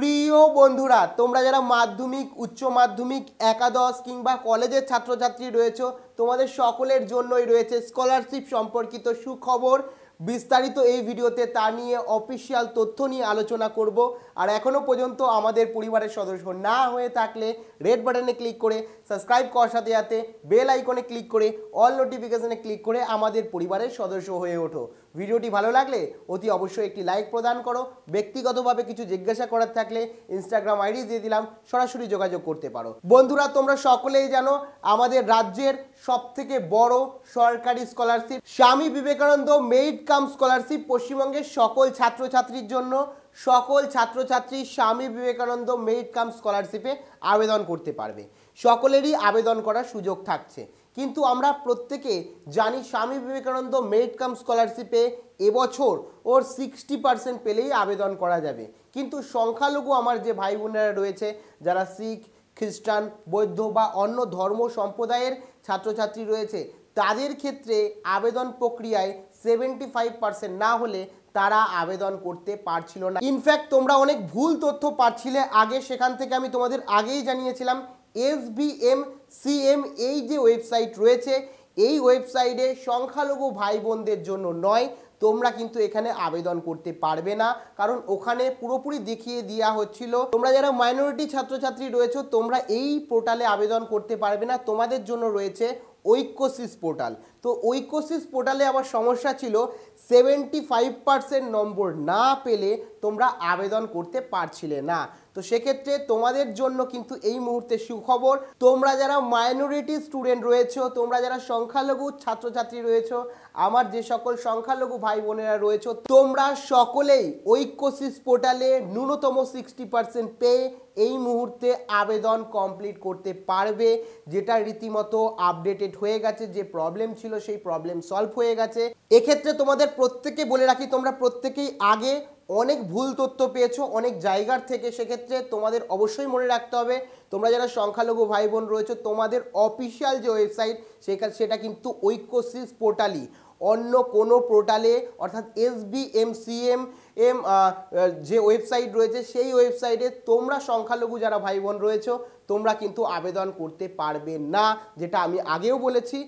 প্রিয় বন্ধুরা তোমরা যারা মাধ্যমিক উচ্চ মাধ্যমিক একাদশ কিংবা কলেজের ছাত্রছাত্রী রয়েছে তোমাদের সকলের জন্যই রয়েছে স্কলারশিপ সম্পর্কিত সুখবর বিস্তারিত এই ভিডিওতে তা নিয়ে অফিসিয়াল তথ্য নিয়ে আলোচনা করব আর এখনও পর্যন্ত আমাদের পরিবারের সদস্য না হয়ে থাকলে রেড বাটনে ক্লিক করে সাবস্ক্রাইব করার সাথে সাথে বেল আইকনে ক্লিক করে অল নোটিফিকেশানে ক্লিক করে আমাদের পরিবারের সদস্য হয়ে ওঠো ভিডিওটি ভালো লাগলে অতি অবশ্যই একটি লাইক প্রদান করো ব্যক্তিগতভাবে কিছু জিজ্ঞাসা করার থাকলে ইনস্টাগ্রাম আইডি দিয়ে দিলাম সরাসরি যোগাযোগ করতে পারো বন্ধুরা তোমরা সকলেই জানো আমাদের রাজ্যের সবথেকে বড় সরকারি স্কলারশিপ স্বামী বিবেকানন্দ মেরিট কাম স্কলারশিপ পশ্চিমবঙ্গের সকল ছাত্রছাত্রীর জন্য সকল ছাত্রছাত্রী স্বামী বিবেকানন্দ মেরিট কাম স্কলারশিপে আবেদন করতে পারবে সকলেরই আবেদন করার সুযোগ থাকছে কিন্তু আমরা প্রত্যেকে জানি স্বামী বিবেকানন্দ মেরিট কাম স্কলারশিপে এবছর ওর সিক্সটি পার্সেন্ট পেলেই আবেদন করা যাবে কিন্তু সংখ্যালঘু আমার যে ভাই বোনেরা রয়েছে যারা শিখ খ্রিস্টান বৌদ্ধ বা অন্য ধর্ম সম্প্রদায়ের ছাত্রছাত্রী রয়েছে তাদের ক্ষেত্রে আবেদন প্রক্রিয়ায় সেভেন্টি ফাইভ পার্সেন্ট না হলে তারা আবেদন করতে পারছিল না ইনফ্যাক্ট তোমরা অনেক ভুল তথ্য পাচ্ছিলে আগে সেখান থেকে আমি তোমাদের আগেই জানিয়েছিলাম S B M C M এই যে ওয়েবসাইট রয়েছে এই ওয়েবসাইটে সংখ্যালঘু ভাই বোনদের জন্য নয় তোমরা কিন্তু এখানে আবেদন করতে পারবে না কারণ ওখানে পুরোপুরি দেখিয়ে দেওয়া হচ্ছিল তোমরা যারা মাইনরিটি ছাত্রছাত্রী রয়েছে তোমরা এই পোর্টালে আবেদন করতে পারবে না তোমাদের জন্য রয়েছে ঐক্যসিস পোর্টাল তো ঐক্যসিস পোর্টালে আবার সমস্যা ছিল সেভেন্টি ফাইভ পার্সেন্ট নম্বর না পেলে তোমরা আবেদন করতে পারছিলে না তো সেক্ষেত্রে তোমাদের জন্য কিন্তু এই মুহূর্তে সুখবর তোমরা যারা মাইনরিটি স্টুডেন্ট রয়েছে তোমরা যারা সংখ্যালঘু ছাত্রছাত্রী রয়েছো আমার যে সকল সংখ্যালঘু ভাই বোনেরা রয়েছে তোমরা সকলেই ঐক্যসিস পোর্টালে ন্যূনতম সিক্সটি পার্সেন্ট পেয়ে এই মুহূর্তে আবেদন কমপ্লিট করতে পারবে যেটা রীতিমতো আপডেটেড হয়ে গেছে যে প্রবলেম ছিল সেই প্রবলেম সলভ হয়ে গেছে এক্ষেত্রে তোমাদের প্রত্যেকে বলে রাখি তোমরা প্রত্যেকেই আগে অনেক ভুল তথ্য পেয়েছো অনেক জায়গার থেকে সেক্ষেত্রে তোমাদের অবশ্যই মনে রাখতে হবে তোমরা যারা সংখ্যালঘু ভাই বোন রয়েছে তোমাদের অফিসিয়াল যে ওয়েবসাইট সেখানে সেটা কিন্তু ঐক্যশিস পোর্টালি অন্য কোনো পোর্টালে অর্থাৎ S B M C M M যে ওয়েবসাইট রয়েছে সেই ওয়েবসাইটে তোমরা সংখ্যালঘু যারা ভাই বোন রয়েছে তোমরা কিন্তু আবেদন করতে পারবে না যেটা আমি আগেও বলেছি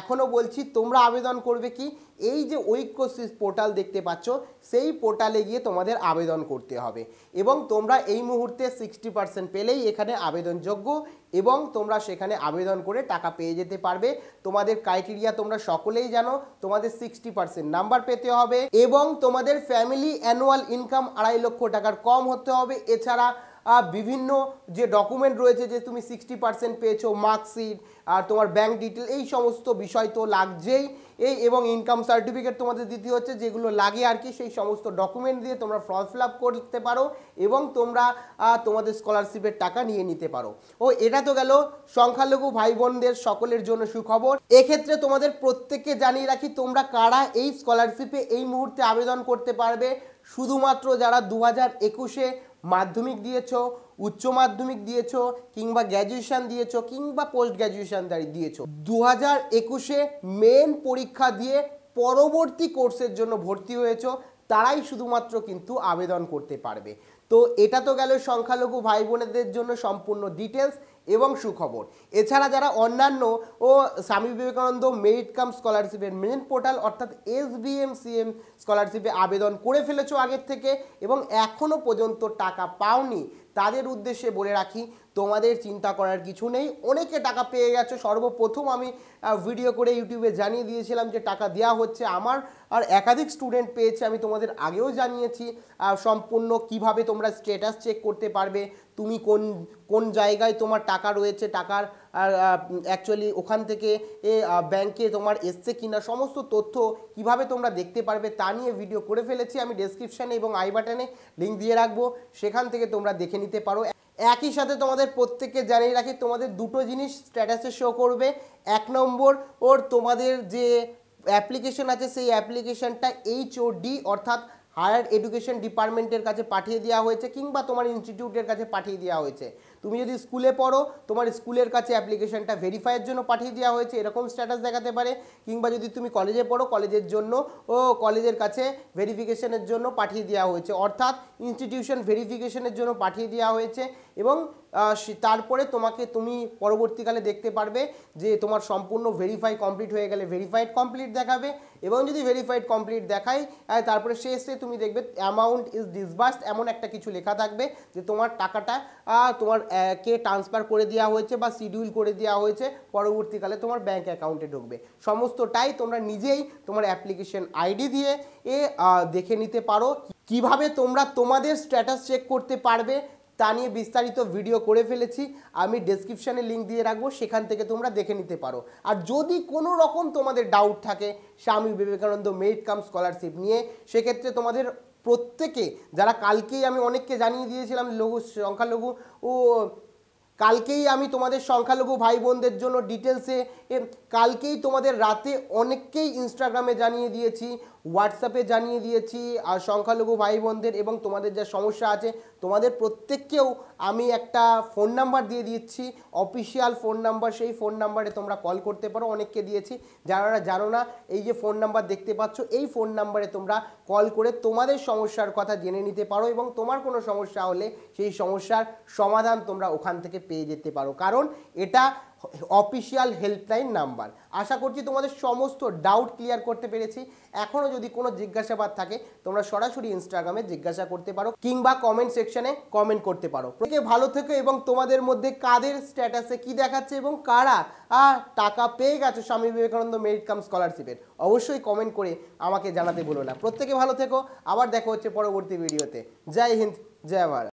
এখনও বলছি তোমরা আবেদন করবে কি এই যে ঐক্যশ্রী পোর্টাল দেখতে পাচ্ছ সেই পোর্টালে গিয়ে তোমাদের আবেদন করতে হবে এবং তোমরা এই মুহূর্তে সিক্সটি পার্সেন্ট পেলেই এখানে আবেদনযোগ্য এবং তোমরা সেখানে আবেদন করে টাকা পেয়ে যেতে পারবে তোমাদের ক্রাইটেরিয়া তোমরা সকলেই জানো তোমাদের সিক্সটি পার্সেন্ট নাম্বার পেতে হবে এবং তোমাদের ফ্যামিলি অ্যানুয়াল ইনকাম আড়াই লক্ষ টাকার কম হতে হবে এছাড়া বিভিন্ন যে ডকুমেন্ট রয়েছে যে তুমি সিক্সটি পার্সেন্ট পেয়েছো মার্কশিট আর তোমার ব্যাংক ডিটেল এই সমস্ত বিষয় তো লাগছেই এই এবং ইনকাম সার্টিফিকেট তোমাদের দিতে হচ্ছে যেগুলো লাগে আর কি সেই সমস্ত ডকুমেন্ট দিয়ে তোমরা ফর্ম ফিল করতে পারো এবং তোমরা তোমাদের স্কলারশিপের টাকা নিয়ে নিতে পারো ও এটা তো গেল সংখ্যালঘু ভাই বোনদের সকলের জন্য সুখবর এক্ষেত্রে তোমাদের থেকে জানিয়ে রাখি তোমরা কারা এই স্কলারশিপে এই মুহূর্তে আবেদন করতে পারবে শুধুমাত্র যারা দু হাজার একুশে মাধ্যমিক দিয়েছ উচ্চ মাধ্যমিক দিয়েছ কিংবা গ্র্যাজুয়েশান দিয়েছ কিংবা পোস্ট গ্র্যাজুয়েশান দিয়েছ দু হাজার একুশে মেন পরীক্ষা দিয়ে পরবর্তী কোর্সের জন্য ভর্তি হয়েছ তারাই শুধুমাত্র কিন্তু আবেদন করতে পারবে তো এটা তো গেল সংখ্যালঘু ভাই বোনেদের জন্য সম্পূর্ণ ডিটেলস এবং সুখবর এছাড়া যারা অন্যান্য ও স্বামী বিবেকানন্দ মেরিট কাম স্কলারশিপের মেন পোর্টাল অর্থাৎ এস এম স্কলারশিপে আবেদন করে ফেলেছ আগের থেকে এবং এখনও পর্যন্ত টাকা পাওনি তাদের উদ্দেশ্যে বলে রাখি তোমাদের চিন্তা করার কিছু নেই অনেকে টাকা পেয়ে গেছে সর্বপ্রথম আমি ভিডিও করে ইউটিউবে জানিয়ে দিয়েছিলাম যে টাকা দেওয়া হচ্ছে আমার আর একাধিক স্টুডেন্ট পেয়েছে আমি তোমাদের আগেও জানিয়েছি সম্পূর্ণ কিভাবে তোমরা স্ট্যাটাস চেক করতে পারবে তুমি কোন কোন জায়গায় তোমার টাকা রয়েছে টাকার আর অ্যাকচুয়ালি ওখান থেকে এ ব্যাংকে তোমার এসছে কিনা সমস্ত তথ্য কিভাবে তোমরা দেখতে পারবে তা নিয়ে ভিডিও করে ফেলেছি আমি ডেসক্রিপশানে এবং আই বাটনে লিঙ্ক দিয়ে রাখবো সেখান থেকে তোমরা দেখে নিতে পারো একই সাথে তোমাদের প্রত্যেককে জানিয়ে রাখি তোমাদের দুটো জিনিস স্ট্যাটাসে শো করবে এক নম্বর ওর তোমাদের যে অ্যাপ্লিকেশন আছে সেই অ্যাপ্লিকেশনটা এইচ ও ডি অর্থাৎ হায়ার এডুকেশন ডিপার্টমেন্টের কাছে পাঠিয়ে দেওয়া হয়েছে কিংবা তোমার ইনস্টিটিউটের কাছে পাঠিয়ে দেওয়া হয়েছে তুমি যদি স্কুলে পড়ো তোমার স্কুলের কাছে অ্যাপ্লিকেশনটা ভেরিফাইয়ের জন্য পাঠিয়ে দেওয়া হয়েছে এরকম স্ট্যাটাস দেখাতে পারে কিংবা যদি তুমি কলেজে পড়ো কলেজের জন্য ও কলেজের কাছে ভেরিফিকেশনের জন্য পাঠিয়ে দেওয়া হয়েছে অর্থাৎ ইনস্টিটিউশন ভেরিফিকেশনের জন্য পাঠিয়ে দেওয়া হয়েছে এবং তারপরে তোমাকে তুমি পরবর্তীকালে দেখতে পারবে যে তোমার সম্পূর্ণ ভেরিফাই কমপ্লিট হয়ে গেলে ভেরিফাইড কমপ্লিট দেখাবে এবং যদি ভেরিফাইড কমপ্লিট দেখায় তারপরে শেষে তুমি দেখবে অ্যামাউন্ট ইজ ডিসবার্স এমন একটা কিছু লেখা থাকবে যে তোমার টাকাটা তোমার কে ট্রান্সফার করে দেওয়া হয়েছে বা শিডিউল করে দেওয়া হয়েছে পরবর্তীকালে তোমার ব্যাঙ্ক অ্যাকাউন্টে ঢুকবে সমস্তটাই তোমরা নিজেই তোমার অ্যাপ্লিকেশন আইডি দিয়ে এ দেখে নিতে পারো কিভাবে তোমরা তোমাদের স্ট্যাটাস চেক করতে পারবে তা নিয়ে বিস্তারিত ভিডিও করে ফেলেছি আমি ডেসক্রিপশানে লিঙ্ক দিয়ে রাখবো সেখান থেকে তোমরা দেখে নিতে পারো আর যদি কোনো রকম তোমাদের ডাউট থাকে স্বামী বিবেকানন্দ মেরিট কাম স্কলারশিপ নিয়ে সেক্ষেত্রে তোমাদের প্রত্যেকে যারা কালকেই আমি অনেককে জানিয়ে দিয়েছিলাম লঘু সংখ্যালঘু ও কালকেই আমি তোমাদের সংখ্যালঘু ভাই বোনদের জন্য ডিটেলসে কালকেই তোমাদের রাতে অনেককেই ইনস্টাগ্রামে জানিয়ে দিয়েছি হোয়াটসঅ্যাপে জানিয়ে দিয়েছি আর সংখ্যালঘু ভাই বোনদের এবং তোমাদের যা সমস্যা আছে তোমাদের প্রত্যেককেও আমি একটা ফোন নাম্বার দিয়ে দিচ্ছি অফিসিয়াল ফোন নাম্বার সেই ফোন নাম্বারে তোমরা কল করতে পারো অনেককে দিয়েছি যারা জানো না এই যে ফোন নাম্বার দেখতে পাচ্ছ এই ফোন নাম্বারে তোমরা কল করে তোমাদের সমস্যার কথা জেনে নিতে পারো এবং তোমার কোনো সমস্যা হলে সেই সমস্যার সমাধান তোমরা ওখান থেকে পেয়ে যেতে পারো কারণ এটা অফিসিয়াল হেল্পলাইন নাম্বার আশা করছি তোমাদের সমস্ত ডাউট ক্লিয়ার করতে পেরেছি এখনও যদি কোনো জিজ্ঞাসাবাদ থাকে তোমরা সরাসরি ইনস্টাগ্রামে জিজ্ঞাসা করতে পারো কিংবা কমেন্ট সেকশানে কমেন্ট করতে পারো প্রত্যেকে ভালো থেকো এবং তোমাদের মধ্যে কাদের স্ট্যাটাসে কি দেখাচ্ছে এবং কারা টাকা পেয়ে গেছো স্বামী বিবেকানন্দ মেরিট কাম স্কলারশিপের অবশ্যই কমেন্ট করে আমাকে জানাতে ভুলো না প্রত্যেকে ভালো থেকো আবার দেখা হচ্ছে পরবর্তী ভিডিওতে জয় হিন্দ জয় ভারত